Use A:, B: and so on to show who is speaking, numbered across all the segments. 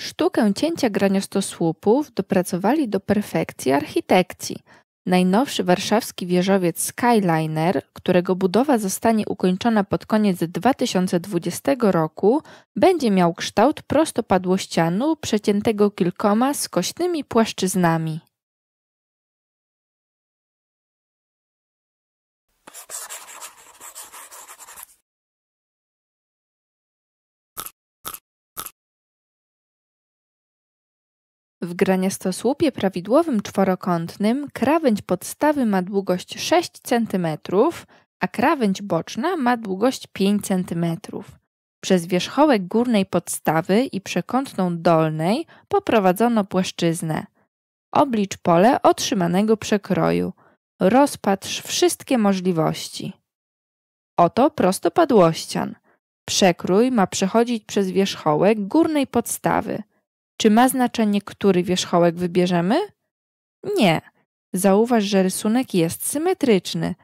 A: Sztukę cięcia graniostosłupów dopracowali do perfekcji architekci. Najnowszy warszawski wieżowiec Skyliner, którego budowa zostanie ukończona pod koniec 2020 roku, będzie miał kształt
B: prostopadłościanu przeciętego kilkoma skośnymi płaszczyznami. W graniastosłupie prawidłowym czworokątnym
A: krawędź podstawy ma długość 6 cm, a krawędź boczna ma długość 5 cm. Przez wierzchołek górnej podstawy i przekątną dolnej poprowadzono płaszczyznę. Oblicz pole otrzymanego przekroju. Rozpatrz wszystkie możliwości. Oto prostopadłościan. Przekrój ma przechodzić przez wierzchołek górnej podstawy – czy ma znaczenie, który wierzchołek wybierzemy? Nie. Zauważ, że rysunek jest symetryczny.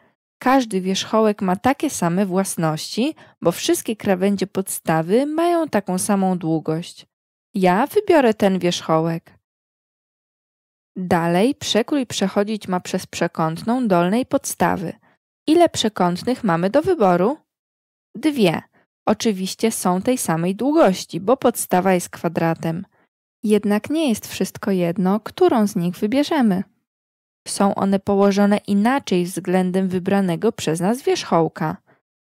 A: Każdy wierzchołek ma takie same własności, bo wszystkie krawędzie podstawy mają taką samą długość. Ja wybiorę ten wierzchołek. Dalej przekrój przechodzić ma przez przekątną dolnej podstawy. Ile przekątnych mamy do wyboru? Dwie. Oczywiście są tej samej długości, bo podstawa jest kwadratem. Jednak nie jest wszystko jedno, którą z nich wybierzemy. Są one położone inaczej względem wybranego przez nas wierzchołka.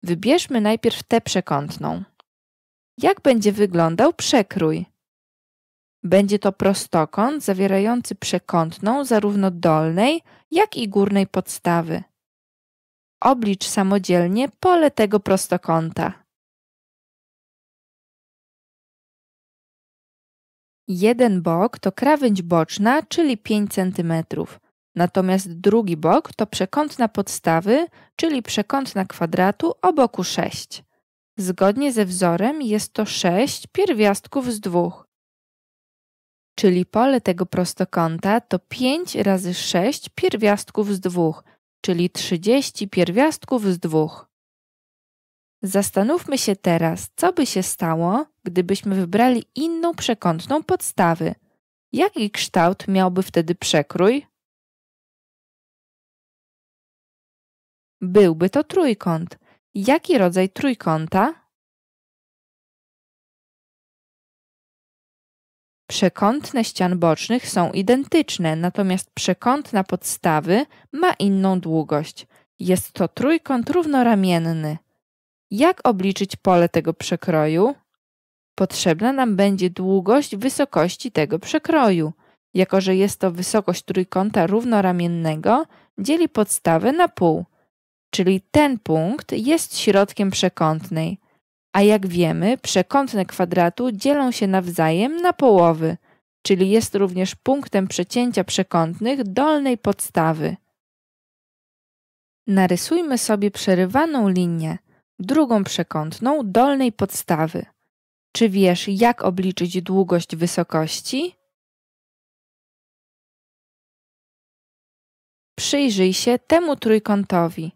A: Wybierzmy najpierw tę przekątną. Jak będzie wyglądał przekrój? Będzie to prostokąt zawierający przekątną zarówno dolnej,
B: jak i górnej podstawy. Oblicz samodzielnie pole tego prostokąta. Jeden bok to krawędź boczna, czyli 5 cm,
A: natomiast drugi bok to przekątna podstawy, czyli przekątna kwadratu o boku 6. Zgodnie ze wzorem jest to 6 pierwiastków z dwóch. Czyli pole tego prostokąta to 5 razy 6 pierwiastków z dwóch, czyli 30 pierwiastków z dwóch. Zastanówmy się teraz, co by się stało, gdybyśmy wybrali inną
B: przekątną podstawy. Jaki kształt miałby wtedy przekrój? Byłby to trójkąt. Jaki rodzaj trójkąta? Przekątne ścian bocznych są identyczne, natomiast przekątna
A: podstawy ma inną długość. Jest to trójkąt równoramienny. Jak obliczyć pole tego przekroju? Potrzebna nam będzie długość wysokości tego przekroju. Jako, że jest to wysokość trójkąta równoramiennego, dzieli podstawę na pół, czyli ten punkt jest środkiem przekątnej. A jak wiemy, przekątne kwadratu dzielą się nawzajem na połowy, czyli jest również punktem przecięcia przekątnych dolnej podstawy. Narysujmy sobie przerywaną linię
B: drugą przekątną dolnej podstawy. Czy wiesz, jak obliczyć długość wysokości? Przyjrzyj się temu trójkątowi.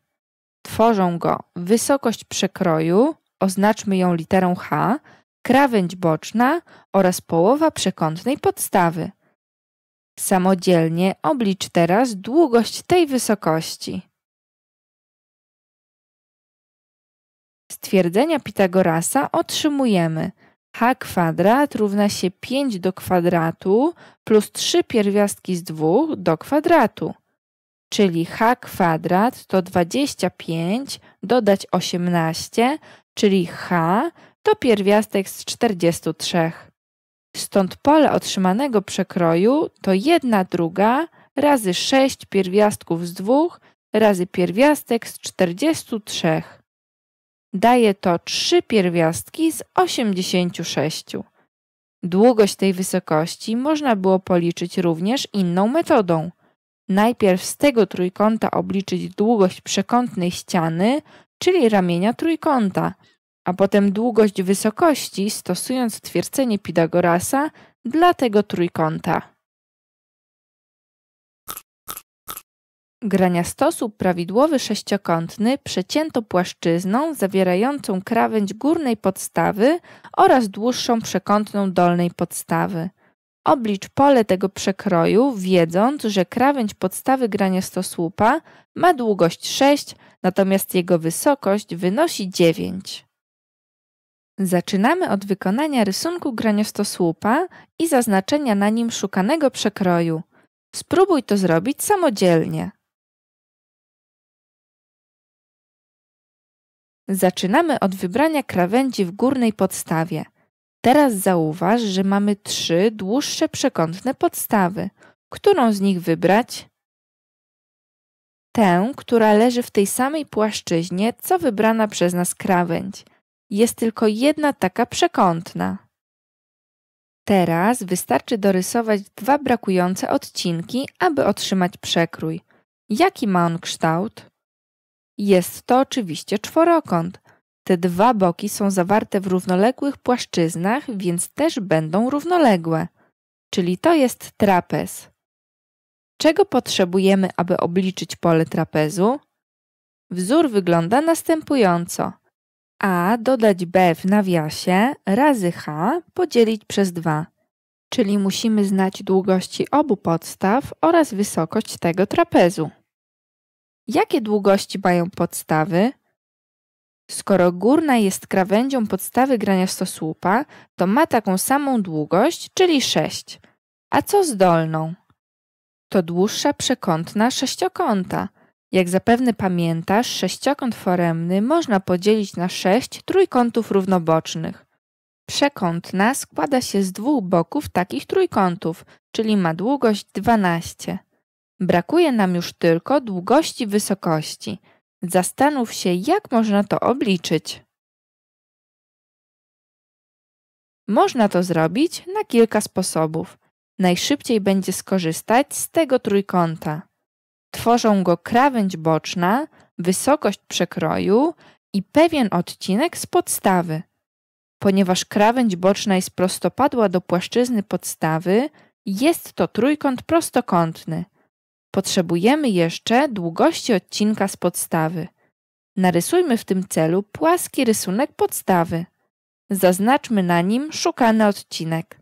B: Tworzą go wysokość
A: przekroju, oznaczmy ją literą H, krawędź boczna oraz
B: połowa przekątnej podstawy. Samodzielnie oblicz teraz długość tej wysokości. stwierdzenia Pitagorasa otrzymujemy h kwadrat równa
A: się 5 do kwadratu plus 3 pierwiastki z 2 do kwadratu. Czyli h kwadrat to 25 dodać 18, czyli h to pierwiastek z 43. Stąd pole otrzymanego przekroju to 1 druga razy 6 pierwiastków z 2 razy pierwiastek z 43 daje to 3 pierwiastki z 86. Długość tej wysokości można było policzyć również inną metodą. Najpierw z tego trójkąta obliczyć długość przekątnej ściany, czyli ramienia trójkąta, a potem długość wysokości stosując twierdzenie Pitagorasa dla tego trójkąta. Graniastosób prawidłowy sześciokątny przecięto płaszczyzną zawierającą krawędź górnej podstawy oraz dłuższą przekątną dolnej podstawy. Oblicz pole tego przekroju, wiedząc, że krawędź podstawy graniastosłupa ma długość 6, natomiast jego wysokość wynosi 9. Zaczynamy od wykonania rysunku graniastosłupa
B: i zaznaczenia na nim szukanego przekroju. Spróbuj to zrobić samodzielnie. Zaczynamy od wybrania krawędzi w górnej podstawie. Teraz zauważ, że
A: mamy trzy dłuższe przekątne podstawy. Którą z nich wybrać? Tę, która leży w tej samej płaszczyźnie, co wybrana przez nas krawędź. Jest tylko jedna taka przekątna. Teraz wystarczy dorysować dwa brakujące odcinki, aby otrzymać przekrój. Jaki ma on kształt? Jest to oczywiście czworokąt. Te dwa boki są zawarte w równoległych płaszczyznach, więc też będą równoległe. Czyli to jest trapez. Czego potrzebujemy, aby obliczyć pole trapezu? Wzór wygląda następująco. A dodać B w nawiasie razy H podzielić przez 2, czyli musimy znać długości obu podstaw oraz wysokość tego trapezu. Jakie długości mają podstawy? Skoro górna jest krawędzią podstawy graniastosłupa, to ma taką samą długość, czyli 6. A co z dolną? To dłuższa przekątna sześciokąta. Jak zapewne pamiętasz, sześciokąt foremny można podzielić na sześć trójkątów równobocznych. Przekątna składa się z dwóch boków takich trójkątów, czyli ma długość 12. Brakuje
B: nam już tylko długości wysokości. Zastanów się, jak można to obliczyć. Można to zrobić
A: na kilka sposobów. Najszybciej będzie skorzystać z tego trójkąta. Tworzą go krawędź boczna, wysokość przekroju i pewien odcinek z podstawy. Ponieważ krawędź boczna jest prostopadła do płaszczyzny podstawy, jest to trójkąt prostokątny – Potrzebujemy jeszcze długości odcinka z podstawy. Narysujmy w tym celu płaski rysunek podstawy. Zaznaczmy na nim szukany odcinek.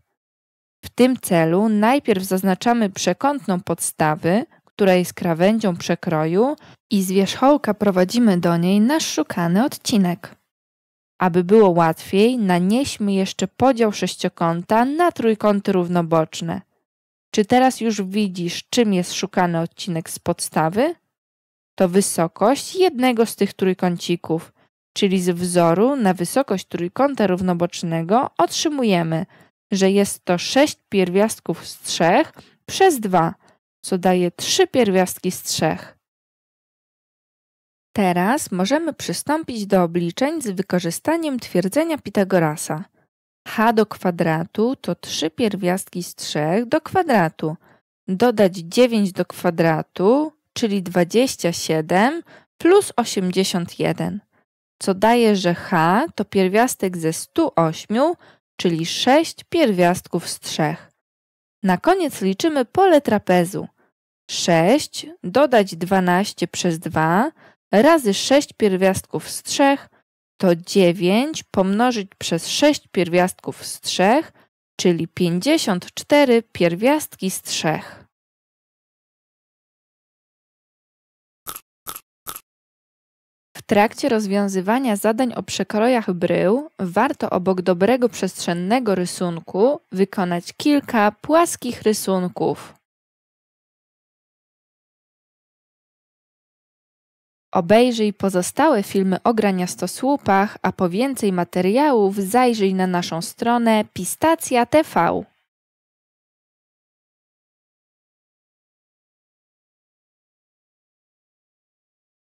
A: W tym celu najpierw zaznaczamy przekątną podstawy, która jest krawędzią przekroju i z wierzchołka prowadzimy do niej nasz szukany odcinek. Aby było łatwiej, nanieśmy jeszcze podział sześciokąta na trójkąty równoboczne. Czy teraz już widzisz, czym jest szukany odcinek z podstawy? To wysokość jednego z tych trójkącików, czyli z wzoru na wysokość trójkąta równobocznego otrzymujemy, że jest to 6 pierwiastków z 3 przez 2, co daje 3 pierwiastki z 3. Teraz możemy przystąpić do obliczeń z wykorzystaniem twierdzenia Pitagorasa h do kwadratu to 3 pierwiastki z 3 do kwadratu. Dodać 9 do kwadratu, czyli 27 plus 81, co daje, że h to pierwiastek ze 108, czyli 6 pierwiastków z 3. Na koniec liczymy pole trapezu. 6 dodać 12 przez 2 razy 6 pierwiastków z 3 to 9 pomnożyć przez 6 pierwiastków z 3, czyli
B: 54 pierwiastki z 3. W trakcie rozwiązywania
A: zadań o przekrojach brył warto obok dobrego przestrzennego rysunku
B: wykonać kilka płaskich rysunków. Obejrzyj pozostałe filmy o graniastosłupach, a po więcej materiałów zajrzyj na naszą stronę Pistacja TV.